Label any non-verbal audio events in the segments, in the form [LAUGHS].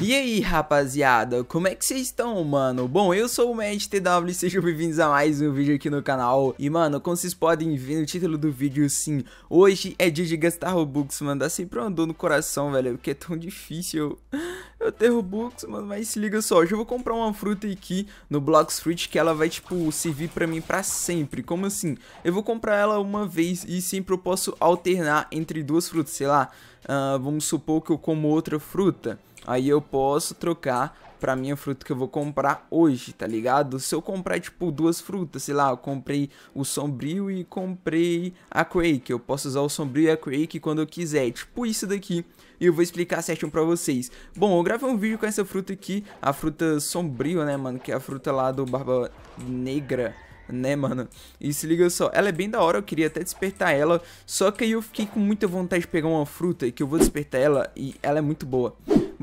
E aí, rapaziada, como é que vocês estão, mano? Bom, eu sou o Matt TW, sejam bem-vindos a mais um vídeo aqui no canal. E, mano, como vocês podem ver no título do vídeo, sim, hoje é dia de gastar Robux, mano. Dá sempre um dor no coração, velho, porque é tão difícil eu ter Robux, mano. Mas se liga só, hoje eu vou comprar uma fruta aqui no Blocks Fruit que ela vai, tipo, servir pra mim pra sempre. Como assim? Eu vou comprar ela uma vez e sempre eu posso alternar entre duas frutas, sei lá. Uh, vamos supor que eu como outra fruta aí eu posso trocar pra minha fruta que eu vou comprar hoje, tá ligado? Se eu comprar, tipo, duas frutas, sei lá, eu comprei o sombrio e comprei a Quake. Eu posso usar o sombrio e a Quake quando eu quiser, tipo isso daqui. E eu vou explicar certinho pra vocês. Bom, eu gravei um vídeo com essa fruta aqui, a fruta sombrio, né, mano? Que é a fruta lá do Barba Negra né, mano? E se liga só, ela é bem da hora, eu queria até despertar ela, só que aí eu fiquei com muita vontade de pegar uma fruta e que eu vou despertar ela e ela é muito boa.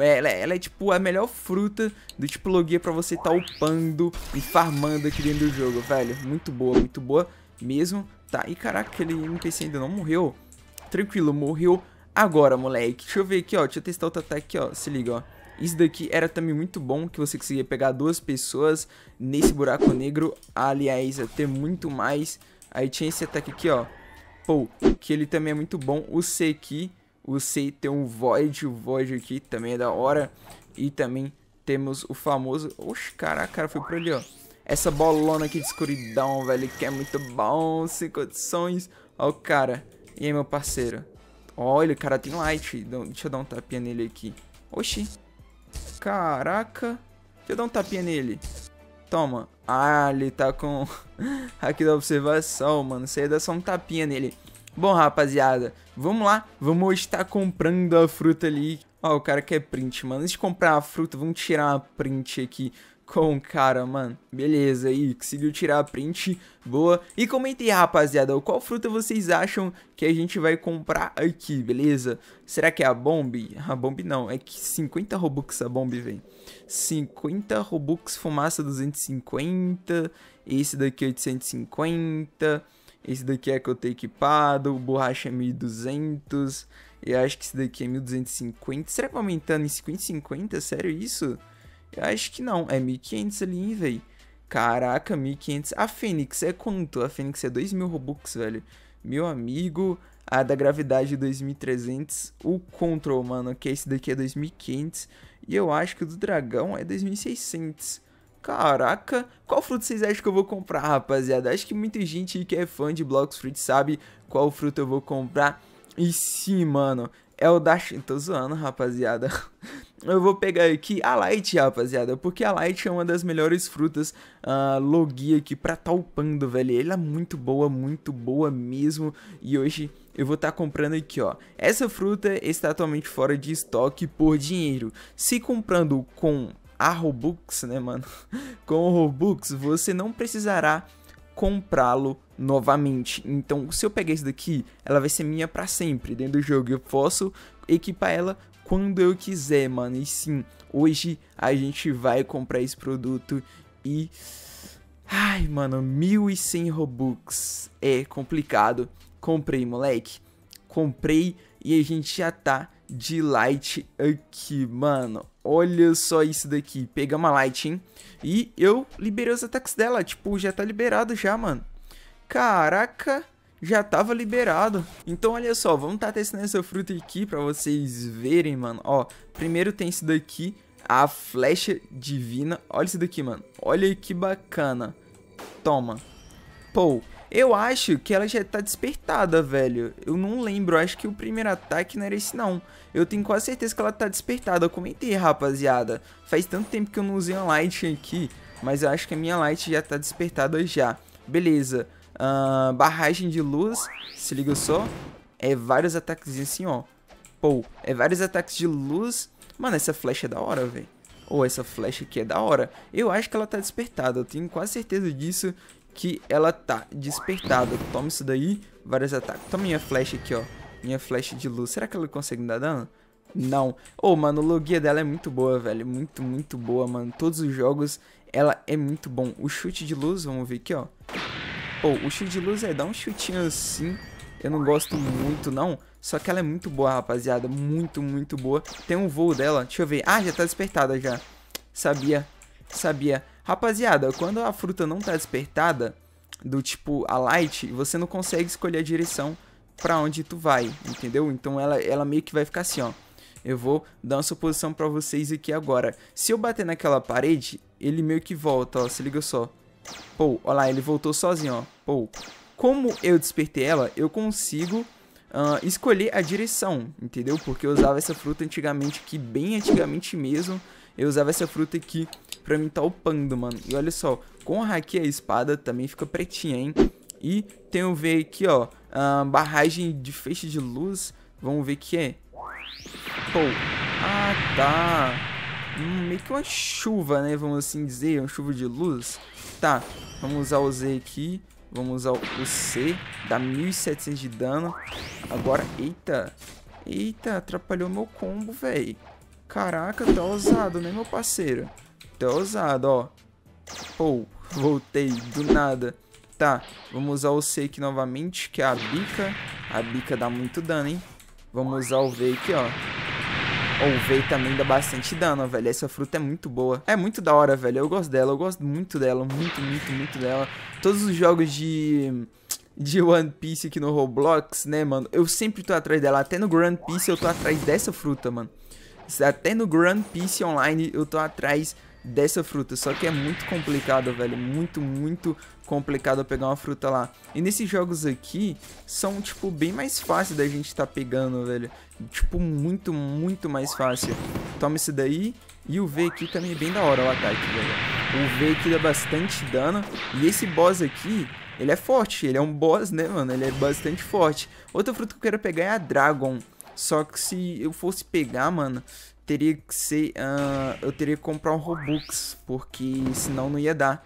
É, ela, é, ela é tipo a melhor fruta do tipo logia pra você tá upando e farmando aqui dentro do jogo, velho. Muito boa, muito boa mesmo, tá? E caraca, aquele NPC ainda não morreu. Tranquilo, morreu agora, moleque. Deixa eu ver aqui, ó. Deixa eu testar o ataque aqui, ó. Se liga, ó. Isso daqui era também muito bom, que você conseguia pegar duas pessoas nesse buraco negro. Aliás, até muito mais. Aí tinha esse ataque aqui, ó. Pô, que ele também é muito bom. O C aqui, o C tem um Void, o Void aqui também é da hora. E também temos o famoso... Oxe, caraca, cara, foi por ali, ó. Essa bolona aqui de escuridão, velho, que é muito bom, sem condições. Ó o cara. E aí, meu parceiro? Olha, o cara tem light. Deixa eu dar um tapinha nele aqui. Oxi, Caraca. Deixa eu dar um tapinha nele. Toma. Ah, ele tá com [LAUGHS] aqui da observação, mano. Você ia é dar só um tapinha nele. Bom, rapaziada, vamos lá. Vamos estar comprando a fruta ali. Ó, o cara quer print, mano. Antes de comprar a fruta, vamos tirar uma print aqui com o cara, mano. Beleza, aí, conseguiu tirar a print, boa. E comentei, rapaziada, qual fruta vocês acham que a gente vai comprar aqui, beleza? Será que é a Bomb? A Bomb não, é que 50 Robux a Bomb, vem. 50 Robux, fumaça 250, esse daqui 850, esse daqui é que eu tenho equipado, borracha 1200, é eu acho que esse daqui é 1250. Será que vai aumentando em 50 50? Sério isso? Eu acho que não, é 1500 ali, velho. Caraca, 1500. A Fênix é quanto? A Fênix é 2000 Robux, velho. Meu amigo, a da gravidade 2300. O Control, mano, que esse daqui é 2500. E eu acho que o do dragão é 2600. Caraca, qual fruta vocês acham que eu vou comprar, rapaziada? Acho que muita gente que é fã de Blocks Fruit sabe qual fruta eu vou comprar. E sim, mano, é o da... Tô zoando, rapaziada. [LAUGHS] eu vou pegar aqui a Light, rapaziada, porque a Light é uma das melhores frutas uh, ah, Logia aqui pra talpando, velho. Ela é muito boa, muito boa mesmo. E hoje eu vou estar tá comprando aqui, ó. Essa fruta está atualmente fora de estoque por dinheiro. Se comprando com a Robux, né, mano? [LAUGHS] com o Robux, você não precisará comprá-lo novamente. Então, se eu pegar isso daqui, ela vai ser minha para sempre dentro do jogo. Eu posso equipar ela quando eu quiser, mano. E sim, hoje a gente vai comprar esse produto e. Ai, mano, 1.100 Robux. É complicado. Comprei, moleque. Comprei e a gente já tá de light aqui, mano. Olha só isso daqui. Pegamos a light, hein? E eu liberei os ataques dela. Tipo, já tá liberado já, mano. Caraca já tava liberado. Então, olha só, vamos tá testando essa fruta aqui pra vocês verem, mano. Ó, primeiro tem isso daqui, a flecha divina. Olha isso daqui, mano. Olha que bacana. Toma. Pô, eu acho que ela já tá despertada, velho. Eu não lembro, acho que o primeiro ataque não era esse, não. Eu tenho quase certeza que ela tá despertada. comentei, rapaziada. Faz tanto tempo que eu não usei uma light aqui, mas eu acho que a minha light já tá despertada já. Beleza. Uh, barragem de luz, se liga só. É vários ataques assim, ó. Pô, é vários ataques de luz. Mano, essa flecha é da hora, velho. Ou oh, essa flecha aqui é da hora. Eu acho que ela tá despertada. Eu tenho quase certeza disso que ela tá despertada. Toma isso daí. Vários ataques. Toma minha flecha aqui, ó. Minha flecha de luz. Será que ela consegue dar dano? Não. Ô, oh, mano, o logia dela é muito boa, velho. Muito, muito boa, mano. Todos os jogos, ela é muito bom. O chute de luz, vamos ver aqui, ó. Pô, o chute de luz é dar um chutinho assim. Eu não gosto muito, não. Só que ela é muito boa, rapaziada. Muito, muito boa. Tem um voo dela. Deixa eu ver. Ah, já tá despertada já. Sabia. Sabia. Rapaziada, quando a fruta não tá despertada, do tipo a light, você não consegue escolher a direção pra onde tu vai, entendeu? Então ela, ela meio que vai ficar assim, ó. Eu vou dar uma suposição pra vocês aqui agora. Se eu bater naquela parede, ele meio que volta, ó. Se liga só. Pô, olha lá, ele voltou sozinho, ó. Pô, Como eu despertei ela, eu consigo uh, escolher a direção, entendeu? Porque eu usava essa fruta antigamente aqui, bem antigamente mesmo. Eu usava essa fruta aqui pra mim tá upando, mano. E olha só, com a haki a espada também fica pretinha, hein? E tem o ver aqui, ó. Uh, barragem de feixe de luz. Vamos ver o que é. Pô, Ah, tá. Hum, meio que uma chuva, né? Vamos assim dizer, uma chuva de luz. Tá, vamos usar o Z aqui. Vamos usar o C, dá 1700 de dano. Agora, eita, eita, atrapalhou meu combo, velho. Caraca, tá ousado, né, meu parceiro? Tá ousado, ó. Pô, voltei, do nada. Tá, vamos usar o C aqui novamente, que é a bica. A bica dá muito dano, hein? Vamos usar o V aqui, ó. Ou veio também dá bastante dano, velho. Essa fruta é muito boa. É muito da hora, velho. Eu gosto dela, eu gosto muito dela. Muito, muito, muito dela. Todos os jogos de de One Piece aqui no Roblox, né, mano? Eu sempre tô atrás dela. Até no Grand Piece eu tô atrás dessa fruta, mano. Até no Grand Piece Online eu tô atrás dessa fruta. Só que é muito complicado, velho. Muito, muito complicado pegar uma fruta lá. E nesses jogos aqui, são, tipo, bem mais fácil da gente tá pegando, velho. Tipo, muito, muito mais fácil. Toma esse daí. E o V aqui também é bem da hora o ataque, velho. O V aqui dá bastante dano. E esse boss aqui, ele é forte. Ele é um boss, né, mano? Ele é bastante forte. Outra fruta que eu quero pegar é a Dragon. Só que se eu fosse pegar, mano, teria que ser. Uh, eu teria que comprar um Robux, porque senão não ia dar.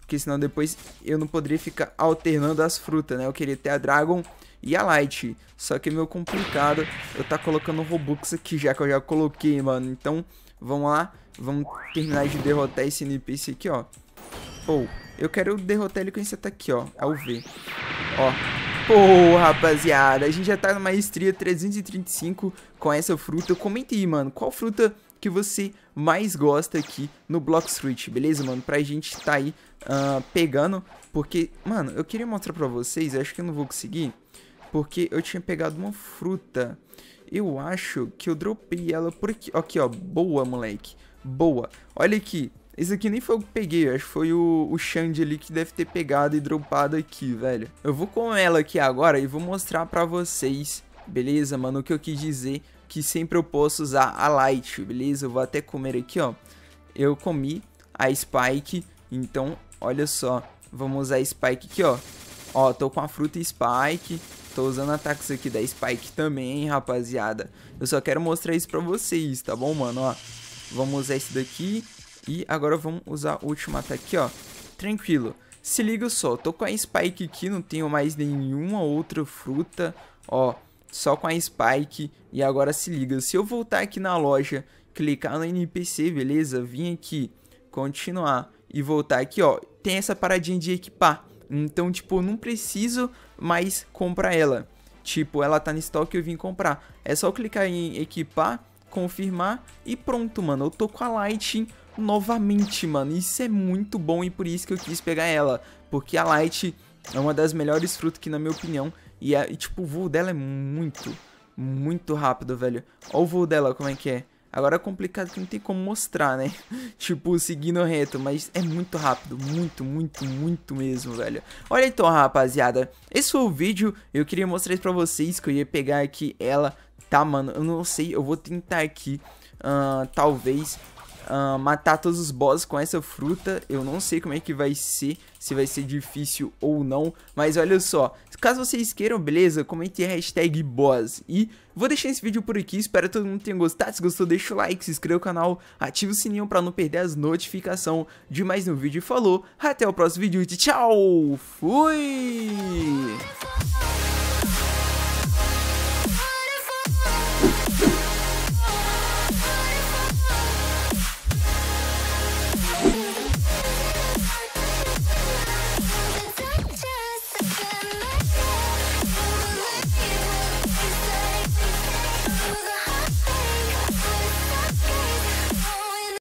Porque senão depois eu não poderia ficar alternando as frutas, né? Eu queria ter a Dragon e a Light. Só que é meio complicado eu tá colocando Robux aqui, já que eu já coloquei, mano. Então, vamos lá. Vamos terminar de derrotar esse NPC aqui, ó. Ou, oh, eu quero derrotar ele com esse ataque aqui, ó. Ao V. Ó, Pô, rapaziada, a gente já tá na maestria 335 com essa fruta. Comente aí, mano, qual fruta que você mais gosta aqui no Block Street, beleza, mano? Pra gente tá aí uh, pegando, porque, mano, eu queria mostrar pra vocês, acho que eu não vou conseguir, porque eu tinha pegado uma fruta. Eu acho que eu dropei ela por aqui. Aqui, ó, boa, moleque, boa. Olha aqui, esse aqui nem foi o que peguei, acho que foi o, o Xande ali que deve ter pegado e dropado aqui, velho. Eu vou com ela aqui agora e vou mostrar pra vocês, beleza, mano, o que eu quis dizer, que sempre eu posso usar a Light, beleza? Eu vou até comer aqui, ó. Eu comi a Spike, então, olha só, vamos usar a Spike aqui, ó. Ó, tô com a fruta Spike, Tô usando ataques aqui da Spike também, hein, rapaziada. Eu só quero mostrar isso pra vocês, tá bom, mano? Ó, vamos usar esse daqui. E agora vamos usar o último ataque aqui, ó. Tranquilo. Se liga só, tô com a Spike aqui, não tenho mais nenhuma outra fruta, ó. Só com a Spike. E agora se liga, se eu voltar aqui na loja, clicar no NPC, beleza? Vim aqui, continuar e voltar aqui, ó. Tem essa paradinha de equipar. Então, tipo, não preciso mais comprar ela. Tipo, ela tá no estoque e eu vim comprar. É só clicar em equipar, confirmar e pronto, mano. Eu tô com a Lightning novamente, mano. Isso é muito bom e por isso que eu quis pegar ela. Porque a Light é uma das melhores frutas que, na minha opinião, e, a, e tipo, o voo dela é muito, muito rápido, velho. Olha o voo dela, como é que é. Agora é complicado que não tem como mostrar, né? [LAUGHS] tipo, seguindo reto, mas é muito rápido, muito, muito, muito mesmo, velho. Olha então, rapaziada, esse foi o vídeo, eu queria mostrar isso pra vocês, que eu ia pegar aqui ela, tá, mano? Eu não sei, eu vou tentar aqui, uh, talvez, uh, matar todos os bosses com essa fruta. Eu não sei como é que vai ser, se vai ser difícil ou não. Mas olha só, caso vocês queiram, beleza? Comente hashtag boss. E vou deixar esse vídeo por aqui, espero que todo mundo tenha gostado. Se gostou, deixa o like, se inscreva no canal, ativa o sininho pra não perder as notificações de mais um vídeo. Falou, até o próximo vídeo tchau! Fui!